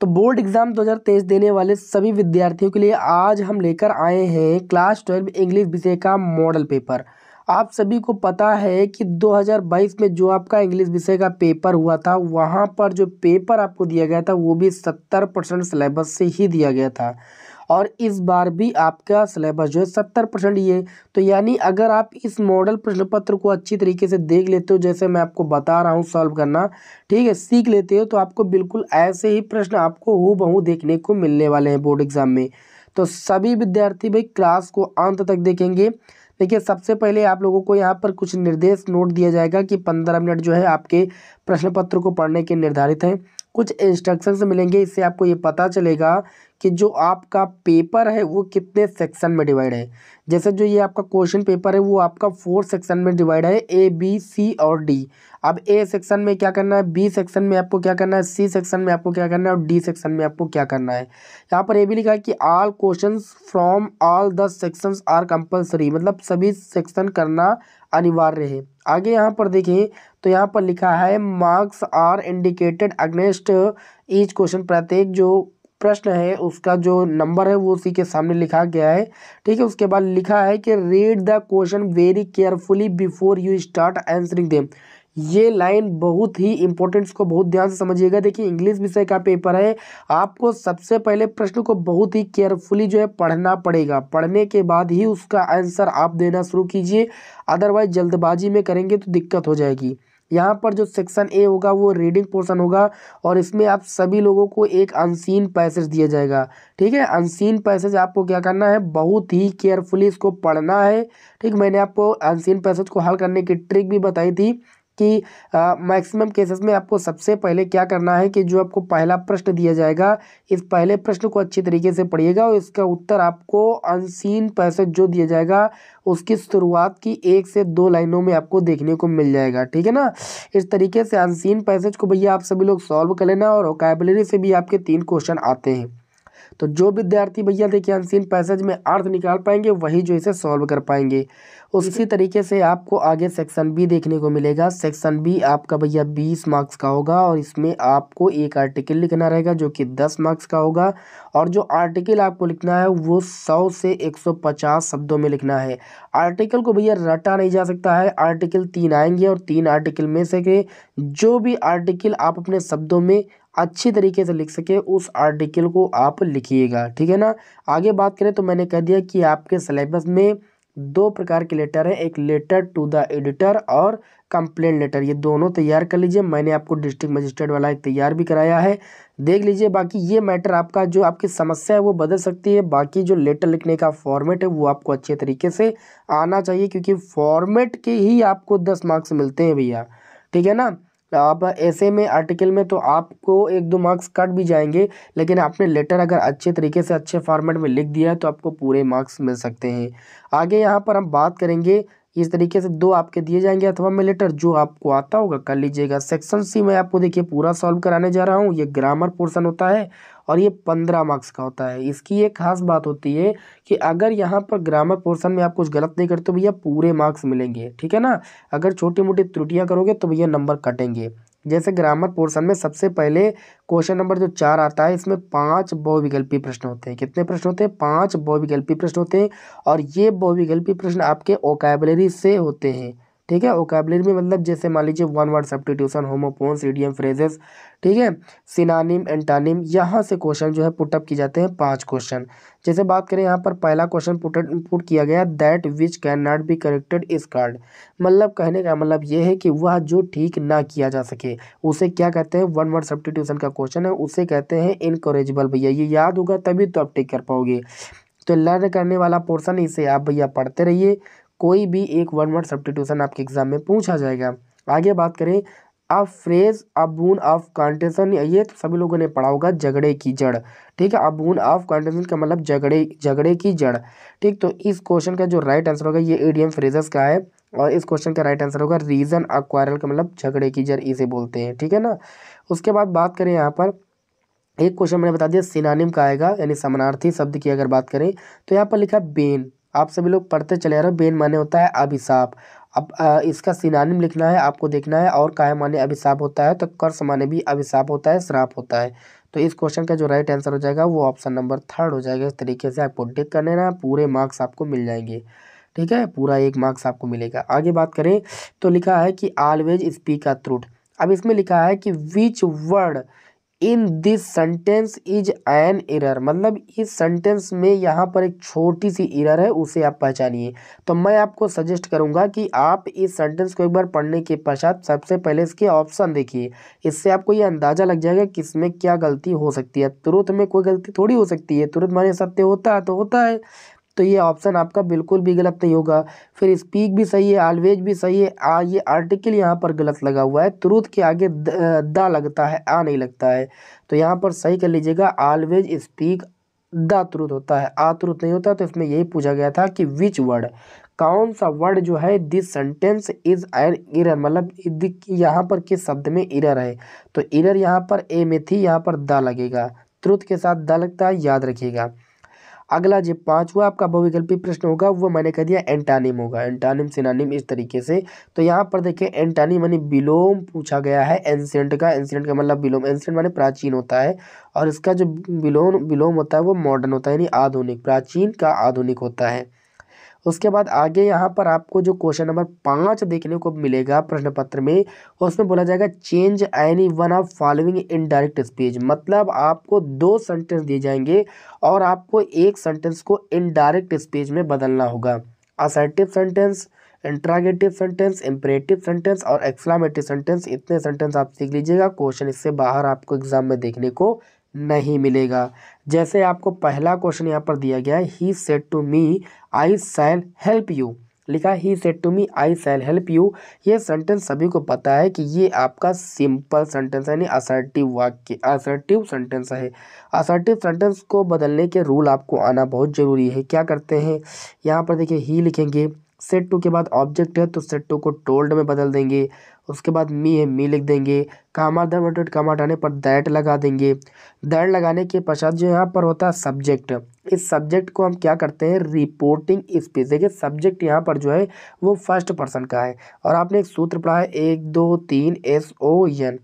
तो board exam 2023 देने वाले सभी विद्यार्थियों के लिए आज हम लेकर आए हैं क्लास ट्वेल्व इंग्लिश विषय का मॉडल पेपर आप सभी को पता है कि 2022 में जो आपका इंग्लिश विषय का पेपर हुआ था वहाँ पर जो पेपर आपको दिया गया था वो भी 70 परसेंट सिलेबस से ही दिया गया था और इस बार भी आपका सिलेबस जो है सत्तर परसेंट ये तो यानी अगर आप इस मॉडल प्रश्न पत्र को अच्छी तरीके से देख लेते हो जैसे मैं आपको बता रहा हूँ सॉल्व करना ठीक है सीख लेते हो तो आपको बिल्कुल ऐसे ही प्रश्न आपको बहू देखने को मिलने वाले हैं बोर्ड एग्जाम में तो सभी विद्यार्थी भाई क्लास को अंत तक देखेंगे देखिए सबसे पहले आप लोगों को यहाँ पर कुछ निर्देश नोट दिया जाएगा कि पंद्रह मिनट जो है आपके प्रश्न पत्र को पढ़ने के निर्धारित हैं कुछ इंस्ट्रक्शंस मिलेंगे इससे आपको ये पता चलेगा कि जो आपका पेपर है वो कितने सेक्शन में डिवाइड है जैसे जो ये आपका क्वेश्चन पेपर है वो आपका फोर सेक्शन में डिवाइड है ए बी सी और डी अब ए सेक्शन में क्या करना है बी सेक्शन में आपको क्या करना है सी सेक्शन में आपको क्या करना है और डी सेक्शन में आपको क्या करना है यहाँ पर ये भी लिखा है कि all question from all the section are compulsory मतलब सभी सेक्शन करना अनिवार्य है आगे यहाँ पर देखें तो यहाँ पर लिखा है marks are indicated against each question प्रत्येक जो प्रश्न है उसका जो नंबर है वो उसी के सामने लिखा गया है ठीक है उसके बाद लिखा है कि read the question very carefully before you start answering them ये लाइन बहुत ही इंपॉर्टेंट इसको बहुत ध्यान से समझिएगा देखिए इंग्लिश विषय का पेपर है आपको सबसे पहले प्रश्न को बहुत ही केयरफुली जो है पढ़ना पड़ेगा पढ़ने के बाद ही उसका आंसर आप देना शुरू कीजिए अदरवाइज जल्दबाजी में करेंगे तो दिक्कत हो जाएगी यहाँ पर जो सेक्शन ए होगा वो रीडिंग पोर्शन होगा और इसमें आप सभी लोगों को एक अनसीन पैसेज दिया जाएगा ठीक है अनसीन पैसेज आपको क्या करना है बहुत ही केयरफुली इसको पढ़ना है ठीक मैंने आपको अनसीन पैसेज को हल करने की ट्रिक भी बताई थी कि मैक्सिमम केसेस में आपको सबसे पहले क्या करना है कि जो आपको पहला प्रश्न दिया जाएगा इस पहले प्रश्न को अच्छी तरीके से पढ़िएगा और इसका उत्तर आपको अनसीन पैसेज जो दिया जाएगा उसकी शुरुआत की एक से दो लाइनों में आपको देखने को मिल जाएगा ठीक है ना इस तरीके से अनसीन पैसेज को भैया आप सभी लोग सॉल्व कर लेना और ओकेबलरी से भी आपके तीन क्वेश्चन आते हैं तो जो विद्यार्थी भैया देखिए अनसीन पैसेज में अर्थ निकाल पाएंगे वही जो इसे सॉल्व कर पाएंगे उसी तरीके से आपको आगे सेक्शन बी देखने को मिलेगा सेक्शन बी आपका भैया बीस मार्क्स का होगा और इसमें आपको एक आर्टिकल लिखना रहेगा जो कि दस मार्क्स का होगा और जो आर्टिकल आपको लिखना है वो सौ से एक सौ पचास शब्दों में लिखना है आर्टिकल को भैया रटा नहीं जा सकता है आर्टिकल तीन आएंगे और तीन आर्टिकल में से के जो भी आर्टिकल आप अपने शब्दों में अच्छी तरीके से लिख सके उस आर्टिकल को आप लिखिएगा ठीक है ना आगे बात करें तो मैंने कह दिया कि आपके सिलेबस में दो प्रकार के लेटर हैं एक लेटर टू द एडिटर और कंप्लेन लेटर ये दोनों तैयार कर लीजिए मैंने आपको डिस्ट्रिक्ट मजिस्ट्रेट वाला एक तैयार भी कराया है देख लीजिए बाकी ये मैटर आपका जो आपकी समस्या है वो बदल सकती है बाकी जो लेटर लिखने का फॉर्मेट है वो आपको अच्छे तरीके से आना चाहिए क्योंकि फॉर्मेट के ही आपको दस मार्क्स मिलते हैं भैया ठीक है ना आप ऐसे में आर्टिकल में तो आपको एक दो मार्क्स कट भी जाएंगे लेकिन आपने लेटर अगर अच्छे तरीके से अच्छे फॉर्मेट में लिख दिया है तो आपको पूरे मार्क्स मिल सकते हैं आगे यहाँ पर हम बात करेंगे इस तरीके से दो आपके दिए जाएंगे अथवा में लेटर जो आपको आता होगा कर लीजिएगा सेक्शन सी में आपको देखिए पूरा सॉल्व कराने जा रहा हूँ ये ग्रामर पोर्सन होता है और ये पंद्रह मार्क्स का होता है इसकी एक खास बात होती है कि अगर यहाँ पर ग्रामर पोर्सन में आप कुछ गलत नहीं करते तो भैया पूरे मार्क्स मिलेंगे ठीक है ना अगर छोटी मोटी त्रुटियाँ करोगे तो भैया नंबर कटेंगे जैसे ग्रामर पोर्शन में सबसे पहले क्वेश्चन नंबर जो चार आता है इसमें पांच बहुविकल्पी प्रश्न होते हैं कितने प्रश्न होते हैं पांच बहुविकल्पी प्रश्न होते हैं और ये बहुविकल्पी प्रश्न आपके ओकेबलरी से होते हैं ठीक है ओकेबलरी में मतलब जैसे मान लीजिए one word substitution homophones idiom phrases ठीक है सिनानिम एंटानिम यहाँ से क्वेश्चन जो है पुटअप किए जाते हैं पांच क्वेश्चन जैसे बात करें यहाँ पर पहला क्वेश्चन पुट पुट किया गया that which can not be corrected is called मतलब कहने का मतलब ये है कि वह जो ठीक ना किया जा सके उसे क्या कहते हैं वन वर्ड सब्टीट्यूशन का क्वेश्चन है उसे कहते हैं इनकरेजेबल भैया ये याद होगा तभी तो आप टिक कर पाओगे तो लर्न करने वाला पोर्सन इसे आप भैया पढ़ते रहिए कोई भी एक वन वर्ड सब्सटीट्यूशन आपके एग्जाम में पूछा जाएगा आगे बात करें अब फ्रेज अबून ऑफ कॉन्टेसन ये तो सभी लोगों ने पढ़ा होगा झगड़े की जड़ ठीक है अबून ऑफ कॉन्टेंसन का मतलब झगड़े झगड़े की जड़ ठीक तो इस क्वेश्चन का जो राइट आंसर होगा ये एडीएम फ्रेजेस का है और इस क्वेश्चन का राइट आंसर होगा रीजन अक्वायरल का मतलब झगड़े की जड़ इसे बोलते हैं ठीक है ना उसके बाद बात करें यहाँ पर एक क्वेश्चन मैंने बता दिया सिनानिम का आएगा यानी समानार्थी शब्द की अगर बात करें तो यहाँ पर लिखा बेन आप सभी लोग पढ़ते चले आ रहे हो बेन माने होता है अभिशाप अब इसका सिनानिम लिखना है आपको देखना है और काहे माने अभिशाप होता है तो कर्स माने भी अभिशाप होता है श्राप होता है तो इस क्वेश्चन का जो राइट आंसर हो जाएगा वो ऑप्शन नंबर थर्ड हो जाएगा इस तरीके से आपको डिक कर लेना पूरे मार्क्स आपको मिल जाएंगे ठीक है पूरा एक मार्क्स आपको मिलेगा आगे बात करें तो लिखा है कि ऑलवेज स्पीक अ ट्रूथ अब इसमें लिखा है कि which word in this sentence is an error मतलब इस सेंटेंस में यहाँ पर एक छोटी सी इरर है उसे आप पहचानिए तो मैं आपको सजेस्ट करूँगा कि आप इस सेंटेंस को एक बार पढ़ने के पश्चात सबसे पहले इसके ऑप्शन देखिए इससे आपको ये अंदाज़ा लग जाएगा कि इसमें क्या गलती हो सकती है तुरंत में कोई गलती थोड़ी हो सकती है तुरंत माने सत्य होता है तो होता है तो ये ऑप्शन आपका बिल्कुल भी गलत नहीं होगा फिर स्पीक भी सही है ऑलवेज भी सही है आ ये आर्टिकल यहाँ पर गलत लगा हुआ है त्रुथ के आगे द लगता है आ नहीं लगता है तो यहाँ पर सही कर लीजिएगा ऑलवेज स्पीक द त्रुत होता है आ त्रुत नहीं होता तो इसमें यही पूछा गया था कि विच वर्ड कौन सा वर्ड जो है this sentence is an error मतलब यहाँ पर किस शब्द में इरर है तो इरर यहाँ पर ए में थी यहाँ पर द लगेगा त्रुत के साथ द लगता है याद रखिएगा अगला जो पांचवा आपका बहुविकल्पी प्रश्न होगा वो मैंने कह दिया एंटानिम होगा एंटानिम सिनानिम इस तरीके से तो यहाँ पर देखिए एंटानिम यानी विलोम पूछा गया है एंसेंट का एंसेंट का मतलब विलोम एंसेंट माने प्राचीन होता है और इसका जो विलोम विलोम होता है वो मॉडर्न होता है यानी आधुनिक प्राचीन का आधुनिक होता है उसके बाद आगे यहाँ पर आपको जो क्वेश्चन नंबर पाँच देखने को मिलेगा प्रश्न पत्र में उसमें बोला जाएगा change any one of following indirect speech मतलब आपको दो सेंटेंस दिए जाएंगे और आपको एक सेंटेंस को इनडायरेक्ट स्पीच में बदलना होगा assertive sentence interrogative sentence imperative sentence और एक्सलामेटिव सेंटेंस इतने सेंटेंस आप सीख लीजिएगा क्वेश्चन इससे बाहर आपको एग्जाम में देखने को नहीं मिलेगा जैसे आपको पहला क्वेश्चन यहाँ पर दिया गया है he said to me I shall help you लिखा he said to me I shall help you ये सेंटेंस सभी को पता है कि ये आपका सिंपल सेंटेंस है यानी असर्टिव वाक्य असर्टिव सेंटेंस है असर्टिव सेंटेंस को बदलने के रूल आपको आना बहुत ज़रूरी है क्या करते हैं यहाँ पर देखिए ही लिखेंगे सेट टू के बाद ऑब्जेक्ट है तो सेट टू को टोल्ड में बदल देंगे उसके बाद मी है मी लिख देंगे कामा द कामा हटाने पर दैट लगा देंगे दैट लगाने के पश्चात जो यहाँ पर होता है सब्जेक्ट इस सब्जेक्ट को हम क्या करते हैं रिपोर्टिंग स्पीच देखिए सब्जेक्ट यहाँ पर जो है वो फर्स्ट पर्सन का है और आपने एक सूत्र पढ़ा है एक दो तीन S O N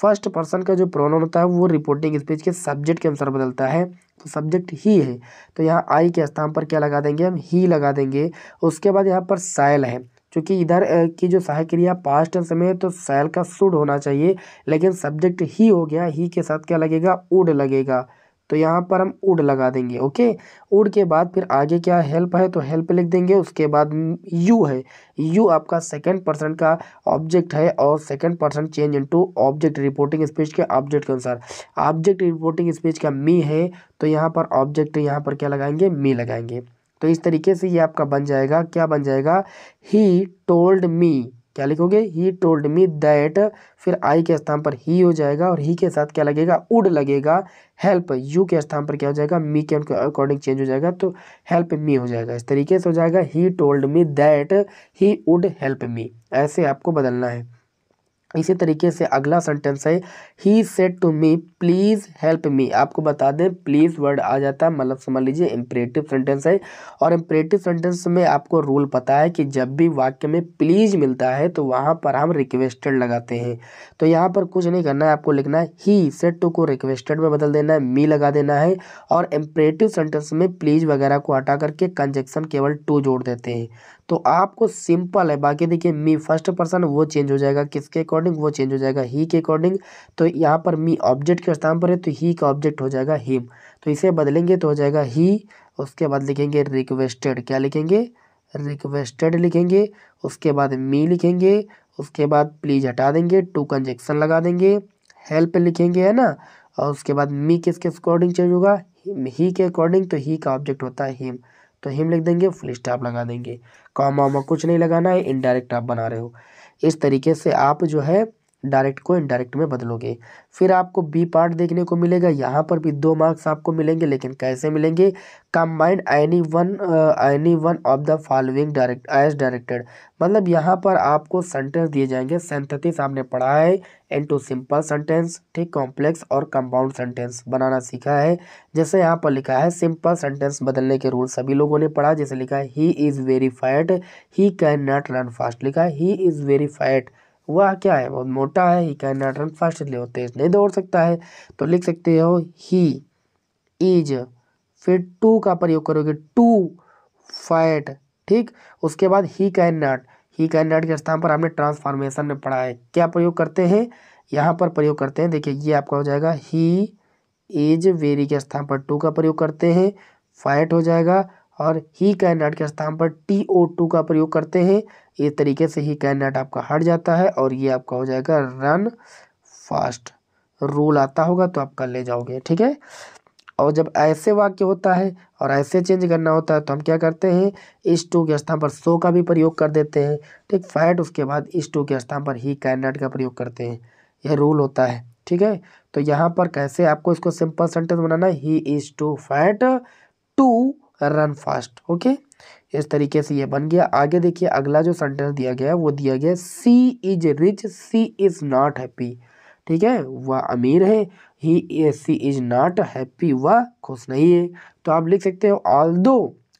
first person का जो प्रोनाउन होता है वो रिपोर्टिंग स्पीच के सब्जेक्ट के अनुसार बदलता है सब्जेक्ट ही है तो यहाँ आई के स्थान पर क्या लगा देंगे हम ही लगा देंगे उसके बाद यहाँ पर सैल है क्योंकि इधर की जो सहायक क्रिया पास्ट टेंस में तो सैल का सुड होना चाहिए लेकिन सब्जेक्ट ही हो गया ही के साथ क्या लगेगा उड लगेगा तो यहाँ पर हम उड लगा देंगे ओके उड के बाद फिर आगे क्या हेल्प है तो हेल्प लिख देंगे उसके बाद यू है यू आपका सेकेंड पर्सन का ऑब्जेक्ट है और second person change into object reporting speech के ऑब्जेक्ट के अनुसार ऑब्जेक्ट रिपोर्टिंग स्पीच का मी है तो यहाँ पर ऑब्जेक्ट यहाँ पर क्या लगाएंगे मी लगाएंगे तो इस तरीके से ये आपका बन जाएगा क्या बन जाएगा ही टोल्ड मी क्या लिखोगे ही टोल्ड मी दैट फिर आई के स्थान पर ही हो जाएगा और ही के साथ क्या लगेगा उड लगेगा हेल्प यू के स्थान पर क्या हो जाएगा मी के उनके अकॉर्डिंग चेंज हो जाएगा तो हेल्प मी हो जाएगा इस तरीके से हो जाएगा he told me that he उड हेल्प मी ऐसे आपको बदलना है इसी तरीके से अगला सेंटेंस है he said to me please help me आपको बता दें प्लीज़ वर्ड आ जाता है मतलब समझ लीजिए इम्परेटिव सेंटेंस है और इम्परेटिव सेंटेंस में आपको रूल पता है कि जब भी वाक्य में प्लीज़ मिलता है तो वहाँ पर हम रिक्वेस्टेड लगाते हैं तो यहाँ पर कुछ नहीं करना है आपको लिखना है ही सेट टू को रिक्वेस्टेड में बदल देना है मी लगा देना है और इम्परेटिव सेंटेंस में प्लीज़ वगैरह को हटा करके कंजेक्शन केवल टू जोड़ देते हैं तो आपको सिंपल है बाकी देखिए मी फर्स्ट पर्सन वो चेंज हो जाएगा किसके अकॉर्डिंग वो चेंज हो जाएगा ही के अकॉर्डिंग तो यहाँ पर मी ऑब्जेक्ट के स्थान पर है तो ही का ऑब्जेक्ट हो जाएगा हिम तो इसे बदलेंगे तो हो जाएगा ही उसके बाद लिखेंगे रिक्वेस्टेड क्या लिखेंगे रिक्वेस्टेड लिखेंगे उसके बाद मी लिखेंगे उसके बाद प्लीज़ हटा देंगे टू कंजेक्शन लगा देंगे हेल्प लिखेंगे है ना और उसके बाद मी किसके अकॉर्डिंग चेंज होगा ही के अकॉर्डिंग तो ही का ऑब्जेक्ट होता है हिम तो हिम लिख देंगे फुल स्टाप लगा देंगे कॉमा वामा कुछ नहीं लगाना है इनडायरेक्ट आप बना रहे हो इस तरीके से आप जो है डायरेक्ट को इनडायरेक्ट में बदलोगे फिर आपको बी पार्ट देखने को मिलेगा यहाँ पर भी दो मार्क्स आपको मिलेंगे लेकिन कैसे मिलेंगे combined any one any one of the following direct as directed मतलब यहाँ पर आपको सेंटेंस दिए जाएंगे सेंथेसिस आपने पढ़ा है इनटू सिंपल सेंटेंस ठीक कॉम्प्लेक्स और कंपाउंड सेंटेंस बनाना सीखा है जैसे यहाँ पर लिखा है सिंपल सेंटेंस बदलने के रूल सभी लोगों ने पढ़ा जैसे लिखा है he is very fat he can not run fast लिखा है ही इज़ वेरी फैट वह क्या है बहुत मोटा है he can not run fast इसलिए वो तेज नहीं दौड़ सकता है तो लिख सकते हो ही इज फिर टू का प्रयोग करोगे टू फैट ठीक उसके बाद he can not he can not के स्थान पर आपने ट्रांसफॉर्मेशन में पढ़ा है क्या प्रयोग करते हैं यहाँ पर प्रयोग करते हैं देखिए ये आपका हो जाएगा ही इज वेरी के स्थान पर टू का प्रयोग करते हैं फैट हो जाएगा और ही कैन के स्थान पर टी ओ टू का प्रयोग करते हैं ये तरीके से ही कैन आपका हट जाता है और ये आपका हो जाएगा रन फास्ट रूल आता होगा तो आप कर ले जाओगे ठीक है और जब ऐसे वाक्य होता है और ऐसे चेंज करना होता है तो हम क्या करते हैं इस टू के स्थान पर सो का भी प्रयोग कर देते हैं ठीक फैट उसके बाद इस टू के स्थान पर ही कैन का प्रयोग करते हैं यह रूल होता है ठीक है तो यहाँ पर कैसे आपको इसको सिंपल सेंटेंस बनाना है he is too fat to run fast okay इस तरीके से ये बन गया आगे देखिए अगला जो सेंटेंस दिया गया है वो दिया गया she is rich she is not happy ठीक है वह अमीर है ही सी इज नॉट हैप्पी वह खुश नहीं है तो आप लिख सकते हो ऑल दो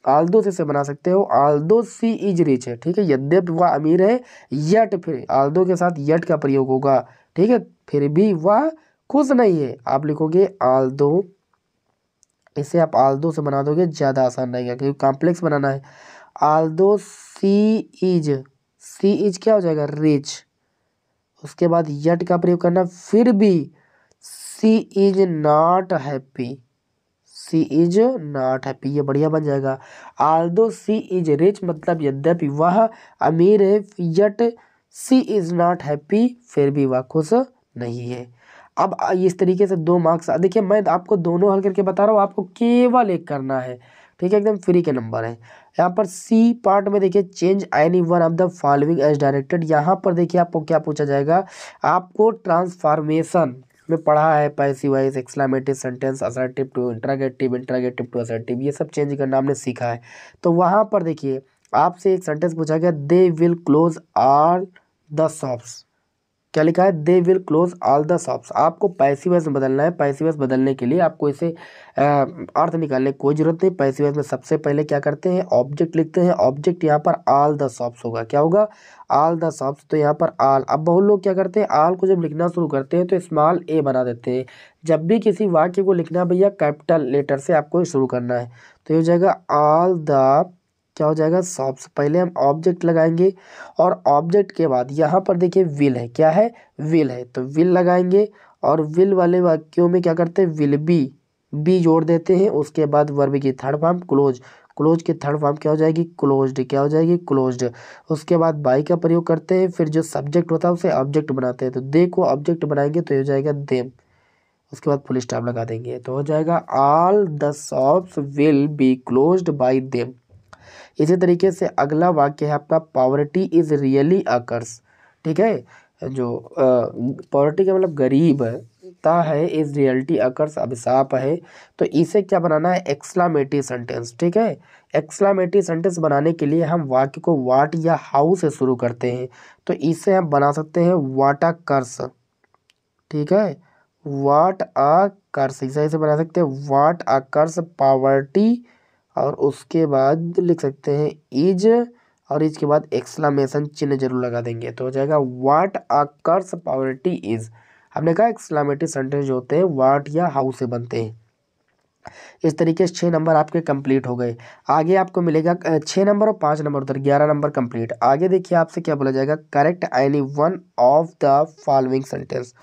ऑल दो से बना सकते हो आल दो सी इज रिच है ठीक है यद्यप वह अमीर है यट फिर ऑल दो के साथ यट का प्रयोग होगा ठीक है फिर भी वह खुश नहीं है आप लिखोगे आल दो इसे आप आल्दो से बना दोगे ज़्यादा आसान रहेगा क्योंकि कॉम्प्लेक्स बनाना है although she is she is क्या हो जाएगा रिच उसके बाद यट का प्रयोग करना फिर भी she is not happy she is not happy ये बढ़िया बन जाएगा आल्दो सी इज रिच मतलब यद्यपि वह अमीर है yet she is not happy फिर भी वह खुश नहीं है अब इस तरीके से दो मार्क्स देखिए मैं आपको दोनों हल करके बता रहा हूँ आपको केवल एक करना है ठीक है एकदम फ्री के नंबर है यहाँ पर सी पार्ट में देखिए change any one of the following as directed यहाँ पर देखिए आपको क्या पूछा जाएगा आपको ट्रांसफॉर्मेशन में पढ़ा है passive voice exclamative sentence assertive to interrogative interrogative to assertive ये सब चेंज करना हमने सीखा है तो वहाँ पर देखिए आपसे एक सेंटेंस पूछा गया they will close all the shops क्या लिखा है they will close all the shops आपको पैसिवस में बदलना है पैसिवस बदलने के लिए आपको इसे अर्थ निकालने की कोई ज़रूरत नहीं पैसिवस में सबसे पहले क्या करते हैं ऑब्जेक्ट लिखते हैं ऑब्जेक्ट यहाँ पर ऑल द शॉप्स होगा क्या होगा ऑल द शॉप्स तो यहाँ पर आल अब बहुत लोग क्या करते हैं आल को जब लिखना शुरू करते हैं तो स्मॉल ए बना देते हैं जब भी किसी वाक्य को लिखना भैया कैपिटल लेटर से आपको शुरू करना है तो ये हो जाएगा ऑल द क्या हो जाएगा सॉप्स पहले हम ऑब्जेक्ट लगाएंगे और ऑब्जेक्ट के बाद यहाँ पर देखिए विल है क्या है विल है तो विल लगाएंगे और विल वाले वाक्यों में क्या करते हैं विल बी बी जोड़ देते हैं उसके बाद वर्ब की थर्ड फॉर्म क्लोज क्लोज की थर्ड फॉर्म क्या हो जाएगी क्लोज्ड क्या हो जाएगी क्लोज्ड उसके बाद बाई का प्रयोग करते हैं फिर जो सब्जेक्ट होता है उसे ऑब्जेक्ट बनाते हैं तो दे को ऑब्जेक्ट बनाएंगे तो ये हो जाएगा देम उसके बाद पुलिस स्टॉप लगा देंगे तो हो जाएगा all the shops will be closed by them इसी तरीके से अगला वाक्य है आपका पॉवर्टी इज़ रियली अकर्स ठीक है जो पॉवर्टी का मतलब गरीब ता है इज़ रियलिटी अकर्स अभिशाप है तो इसे क्या बनाना है एक्सलामेटी सेंटेंस ठीक है एक्सलामेटी सेंटेंस बनाने के लिए हम वाक्य को वाट या हाउ से शुरू करते हैं तो इसे हम बना सकते हैं वाट अ कर्स ठीक है वाट अ कर्स इसे ऐसे बना सकते हैं वाट अ कर्स पावर्टी और उसके बाद लिख सकते हैं इज और इसके बाद एक्सलामेशन चिन्ह जरूर लगा देंगे तो हो जाएगा वाट आ कर्स पॉवर्टी इज हमने कहा एक्सलामेटिव सेंटेंस जो होते हैं वाट या हाउ से बनते हैं इस तरीके से छः नंबर आपके कंप्लीट हो गए आगे आपको मिलेगा छः नंबर और पाँच नंबर उधर ग्यारह नंबर कंप्लीट आगे देखिए आपसे क्या बोला जाएगा correct any one of the following sentence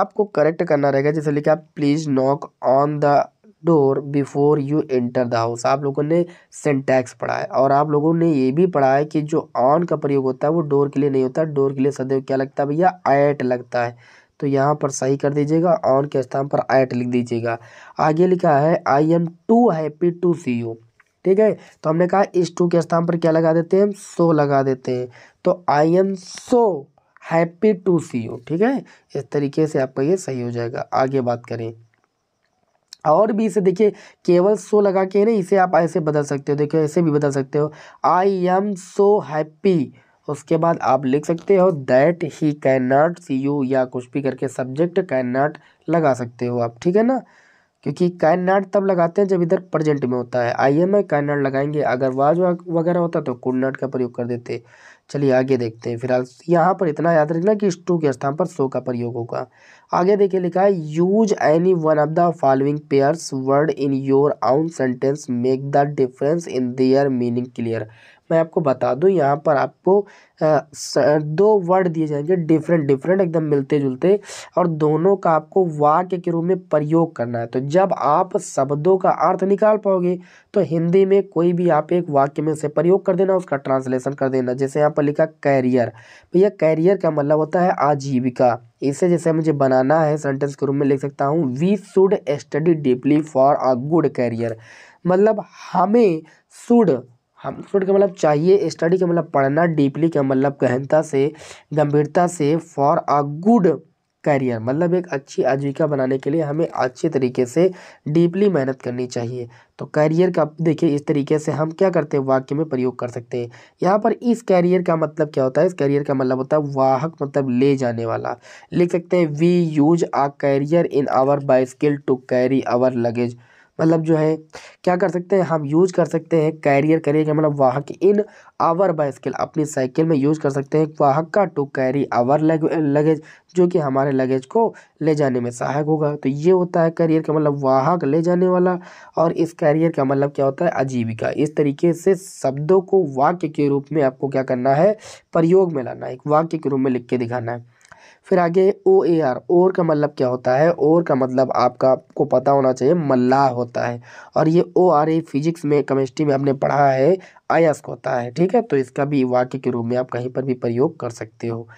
आपको करेक्ट करना रहेगा जैसे लिखा please knock on the door before you enter the house आप लोगों ने सेंटैक्स पढ़ा है और आप लोगों ने ये भी पढ़ा है कि जो ऑन का प्रयोग होता है वो डोर के लिए नहीं होता डोर के लिए सदैव क्या लगता है भैया ऐट लगता है तो यहाँ पर सही कर दीजिएगा ऑन के स्थान पर ऐट लिख दीजिएगा आगे लिखा है I am too happy to see you ठीक है तो हमने कहा इस टू के स्थान पर क्या लगा देते हैं हम सो लगा देते हैं तो I am so happy to see you ठीक है इस तरीके से आपका ये सही हो जाएगा आगे बात करें और भी इसे देखिए केवल सो लगा के ना इसे आप ऐसे बदल सकते हो देखिए ऐसे भी बदल सकते हो आई एम सो हैप्पी उसके बाद आप लिख सकते हो that he can not see you या कुछ भी करके सब्जेक्ट कैन नॉट लगा सकते हो आप ठीक है ना क्योंकि कैन नॉट तब लगाते हैं जब इधर प्रजेंट में होता है I am I can not लगाएंगे अगर वाज वगैरह होता तो कुड नॉट का प्रयोग कर देते चलिए आगे देखते हैं फिलहाल यहाँ पर इतना याद रखना कि स्टू के स्थान पर सो का प्रयोग होगा आगे देखिए लिखा है use any one of the following pairs word in your own sentence make the difference in their meaning clear मैं आपको बता दूं यहाँ पर आपको आ, दो वर्ड दिए जाएंगे डिफरेंट डिफरेंट एकदम मिलते जुलते और दोनों का आपको वाक्य के रूप में प्रयोग करना है तो जब आप शब्दों का अर्थ निकाल पाओगे तो हिंदी में कोई भी आप एक वाक्य में से प्रयोग कर देना उसका ट्रांसलेशन कर देना जैसे यहाँ पर लिखा कैरियर भैया कैरियर का मतलब होता है आजीविका इसे जैसे मुझे बनाना है सेंटेंस के रूप में लिख सकता हूँ we should study deeply for a good career मतलब हमें शुड हमसुड का मतलब चाहिए स्टडी का मतलब पढ़ना डीपली का मतलब गहनता से गंभीरता से फॉर अ गुड करियर मतलब एक अच्छी आजीविका बनाने के लिए हमें अच्छे तरीके से डीपली मेहनत करनी चाहिए तो करियर का देखिए इस तरीके से हम क्या करते हैं वाक्य में प्रयोग कर सकते हैं यहाँ पर इस करियर का मतलब क्या होता है इस करियर का मतलब होता है वाहक मतलब ले जाने वाला लिख सकते हैं we use a carrier in our bicycle to carry our luggage मतलब जो है क्या कर सकते हैं हम यूज़ कर सकते हैं कैरियर करियर मतलब वाहक इन आवर बाइसकिल अपनी साइकिल में यूज़ कर सकते हैं वाहक का टू कैरी आवर लगेज जो कि हमारे लगेज को ले जाने में सहायक होगा तो ये होता है कैरियर का मतलब वाहक ले जाने वाला और इस कैरियर का मतलब क्या होता है आजीविका इस तरीके से शब्दों को वाक्य के रूप में आपको क्या करना है प्रयोग में लाना है एक वाक्य के रूप में लिख के दिखाना है फिर आगे ओ ए आर ओर का मतलब क्या होता है ओर का मतलब आपका आपको पता होना चाहिए मल्लाह होता है और ये ओ आर ए फिजिक्स में केमिस्ट्री में आपने पढ़ा है अयस्क होता है ठीक है तो इसका भी वाक्य के रूप में आप कहीं पर भी प्रयोग कर सकते हो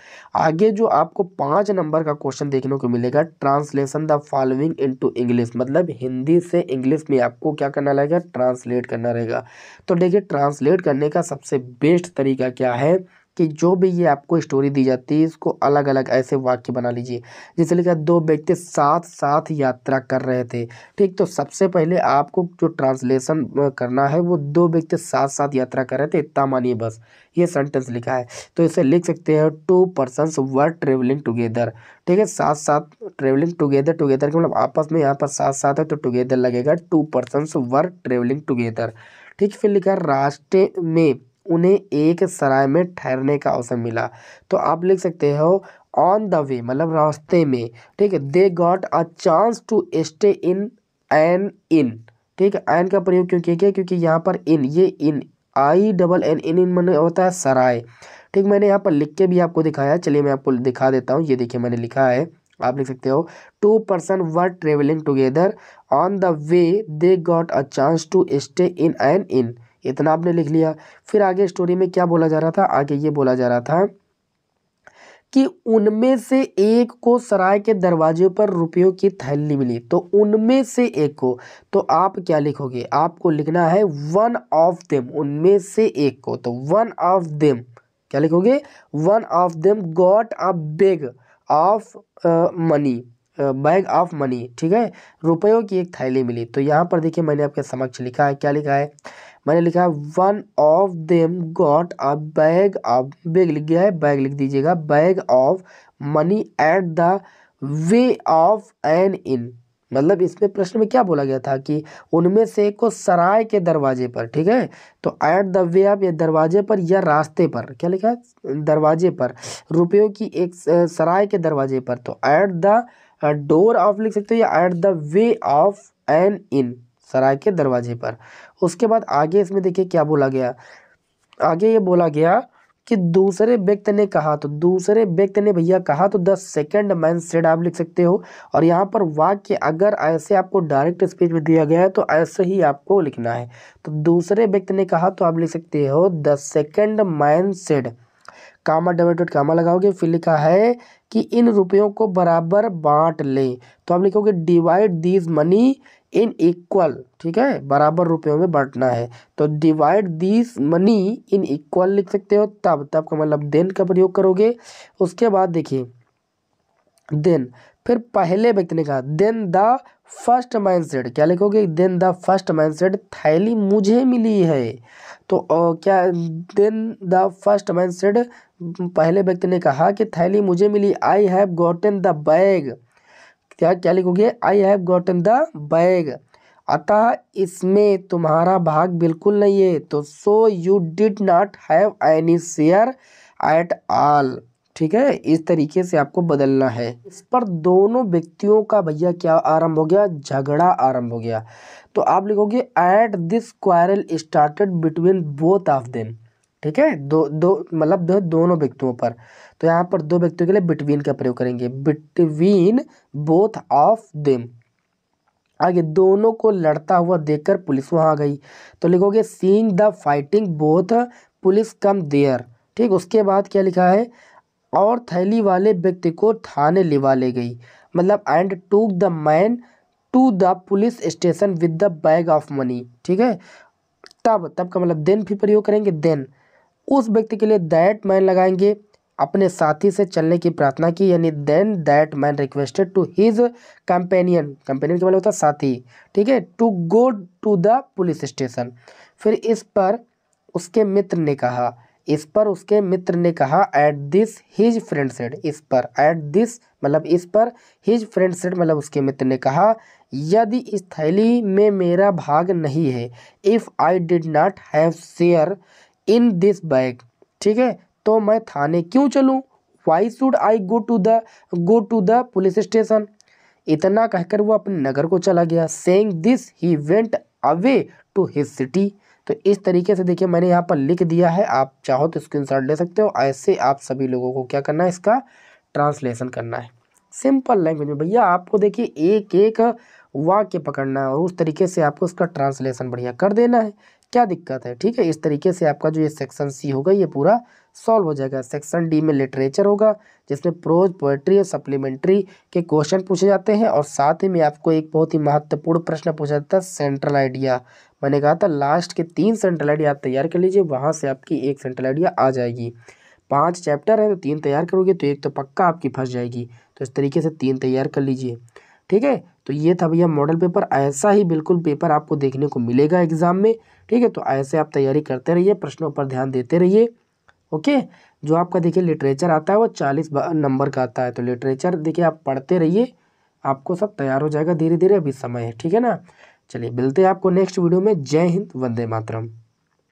आगे जो आपको पाँच नंबर का क्वेश्चन देखने को मिलेगा translation the following into English मतलब हिंदी से इंग्लिश में आपको क्या करना रहेगा ट्रांसलेट करना रहेगा तो देखिए ट्रांसलेट करने का सबसे बेस्ट तरीका क्या है कि जो भी ये आपको स्टोरी दी जाती है इसको अलग अलग ऐसे वाक्य बना लीजिए जैसे लिखा दो व्यक्ति साथ साथ यात्रा कर रहे थे ठीक तो सबसे पहले आपको जो ट्रांसलेशन करना है वो दो व्यक्ति साथ साथ यात्रा कर रहे थे इतना मानिए बस ये सेंटेंस लिखा है तो इसे लिख सकते हैं two person were travelling together ठीक है साथ साथ ट्रेवलिंग टुगेदर टुगेदर मतलब आपस में यहाँ पर साथ साथ है तो टुगेदर लगेगा two person were travelling together ठीक फिर लिखा है राष्ट्र में उन्हें एक सराय में ठहरने का अवसर मिला तो आप लिख सकते हो ऑन द वे मतलब रास्ते में ठीक है they got a chance to stay in an inn ठीक है एन का प्रयोग क्यों किया गया क्योंकि यहाँ पर इन ये इन आई डबल एन इन इन मैंने होता है सराय ठीक मैंने यहाँ पर लिख के भी आपको दिखाया चलिए मैं आपको दिखा देता हूँ ये देखिए मैंने लिखा है आप लिख सकते हो two person were travelling together on the way they got a chance to stay in an inn इतना आपने लिख लिया फिर आगे स्टोरी में क्या बोला जा रहा था आगे ये बोला जा रहा था कि उनमें से एक को सराय के दरवाजे पर रुपयों की थैली मिली तो उनमें से एक को तो आप क्या लिखोगे आपको लिखना है वन ऑफ देम उनमें से एक को तो वन ऑफ देम क्या लिखोगे one of them got a bag of money bag of money ठीक है रुपयों की एक थैली मिली तो यहाँ पर देखिए मैंने आपके समक्ष लिखा है क्या लिखा है मैंने लिखा है one of them got a bag of bag लिख गया है बैग लिख दीजिएगा bag of money at the way of an inn मतलब इसमें प्रश्न में क्या बोला गया था कि उनमें से को सराय के दरवाजे पर ठीक है तो एट द वे ऑफ या दरवाजे पर या रास्ते पर क्या लिखा है दरवाजे पर रुपयों की एक सराय के दरवाजे पर तो एट द डोर ऑफ लिख सकते हो या at the way of an inn सराय के दरवाजे पर उसके बाद आगे इसमें देखिए क्या बोला गया आगे ये बोला गया कि दूसरे व्यक्ति ने कहा तो दूसरे व्यक्ति ने भैया कहा तो द सेकेंड मैन सेड आप लिख सकते हो और यहाँ पर वाक्य अगर ऐसे आपको डायरेक्ट स्पीच में दिया गया है तो ऐसे ही आपको लिखना है तो दूसरे व्यक्ति ने कहा तो आप लिख सकते हो the second man said comma double dot comma लगाओगे फिर लिखा है कि इन रुपयों को बराबर बांट लें तो आप लिखोगे divide these money in equal ठीक है बराबर रुपयों में बांटना है तो divide this money in equal लिख सकते हो तब तब का मतलब देन का प्रयोग करोगे उसके बाद देखिए देन फिर पहले व्यक्ति ने कहा then the first man said क्या लिखोगे then the first man said थैली मुझे मिली है तो ओ, क्या then the first man said पहले व्यक्ति ने कहा कि थैली मुझे मिली I have gotten the bag क्या क्या लिखोगे I have gotten the bag अतः इसमें तुम्हारा भाग बिल्कुल नहीं है तो so you did not have any share at all ठीक है इस तरीके से आपको बदलना है इस पर दोनों व्यक्तियों का भैया क्या आरंभ हो गया झगड़ा आरंभ हो गया तो आप लिखोगे at this quarrel started between both of them ठीक है दो दो मतलब दो दोनों व्यक्तियों पर तो यहाँ पर दो व्यक्तियों के लिए बिटवीन का प्रयोग करेंगे बिटवीन बोथ ऑफ देम आगे दोनों को लड़ता हुआ देखकर पुलिस वहाँ आ गई तो लिखोगे seeing the fighting both police come there ठीक उसके बाद क्या लिखा है और थैली वाले व्यक्ति को थाने लिवा ले गई मतलब and took the man to the police station with the bag of money ठीक है तब तब का मतलब देन भी प्रयोग करेंगे देन उस व्यक्ति के लिए दैट मैन लगाएंगे अपने साथी से चलने की प्रार्थना की यानी then that man requested to his companion companion के मतलब होता है साथी ठीक है to go to the police station फिर इस पर उसके मित्र ने कहा इस पर उसके मित्र ने कहा at this his friend said इस पर एट दिस मतलब इस पर हिज फ्रेंड सेड मतलब उसके मित्र ने कहा यदि इस थैली में मेरा भाग नहीं है if I did not have share in this bag ठीक है तो मैं थाने क्यों चलूँ why should I go to the go to the police station इतना कहकर वो अपने नगर को चला गया saying this he went away to his city तो इस तरीके से देखिए मैंने यहाँ पर लिख दिया है आप चाहो तो शॉट ले सकते हो ऐसे आप सभी लोगों को क्या करना है इसका ट्रांसलेशन करना है सिंपल लैंग्वेज में भैया आपको देखिए एक एक वाक्य पकड़ना है और उस तरीके से आपको उसका ट्रांसलेशन बढ़िया कर देना है क्या दिक्कत है ठीक है इस तरीके से आपका जो ये सेक्शन सी होगा ये पूरा सॉल्व हो जाएगा सेक्शन डी में लिटरेचर होगा जिसमें प्रोज पोएट्री और सप्लीमेंट्री के क्वेश्चन पूछे जाते हैं और साथ ही में आपको एक बहुत ही महत्वपूर्ण प्रश्न पूछा जाता है सेंट्रल आइडिया मैंने कहा था लास्ट के तीन सेंट्रल आइडिया आप तैयार कर लीजिए वहाँ से आपकी एक सेंट्रल आइडिया आ जाएगी पाँच चैप्टर है तो तीन तैयार करोगे तो एक तो पक्का आपकी फंस जाएगी तो इस तरीके से तीन तैयार कर लीजिए ठीक है तो ये था भैया मॉडल पेपर ऐसा ही बिल्कुल पेपर आपको देखने को मिलेगा एग्जाम में ठीक है तो ऐसे आप तैयारी करते रहिए प्रश्नों पर ध्यान देते रहिए ओके जो आपका देखिए लिटरेचर आता है वो चालीस नंबर का आता है तो लिटरेचर देखिए आप पढ़ते रहिए आपको सब तैयार हो जाएगा धीरे धीरे अभी समय है ठीक है ना चलिए मिलते हैं आपको नेक्स्ट वीडियो में जय हिंद वंदे मातरम